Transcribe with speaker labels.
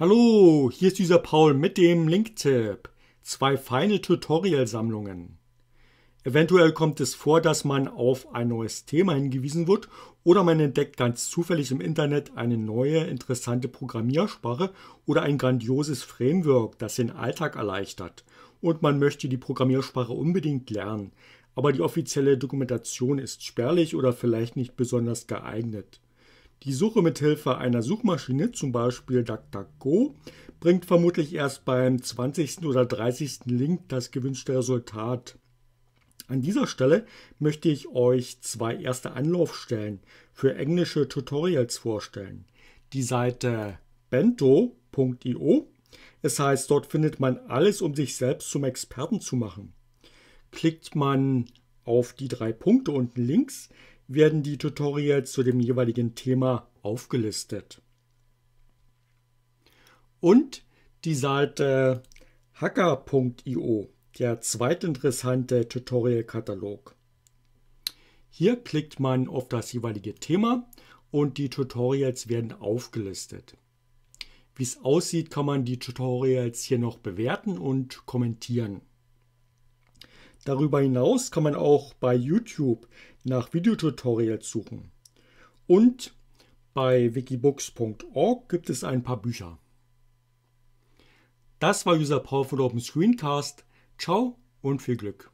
Speaker 1: Hallo, hier ist dieser Paul mit dem Link-Tipp. Zwei feine Tutorial-Sammlungen. Eventuell kommt es vor, dass man auf ein neues Thema hingewiesen wird oder man entdeckt ganz zufällig im Internet eine neue interessante Programmiersprache oder ein grandioses Framework, das den Alltag erleichtert und man möchte die Programmiersprache unbedingt lernen, aber die offizielle Dokumentation ist spärlich oder vielleicht nicht besonders geeignet. Die Suche mit Hilfe einer Suchmaschine, zum Beispiel DuckDuckGo, bringt vermutlich erst beim 20. oder 30. Link das gewünschte Resultat. An dieser Stelle möchte ich euch zwei erste Anlaufstellen für englische Tutorials vorstellen. Die Seite bento.io. Es heißt, dort findet man alles, um sich selbst zum Experten zu machen. Klickt man auf die drei Punkte unten links, werden die Tutorials zu dem jeweiligen Thema aufgelistet. Und die Seite hacker.io, der zweitinteressante Tutorial-Katalog. Hier klickt man auf das jeweilige Thema und die Tutorials werden aufgelistet. Wie es aussieht, kann man die Tutorials hier noch bewerten und kommentieren. Darüber hinaus kann man auch bei YouTube nach Videotutorials suchen. Und bei wikibooks.org gibt es ein paar Bücher. Das war User Power von Open Screencast. Ciao und viel Glück.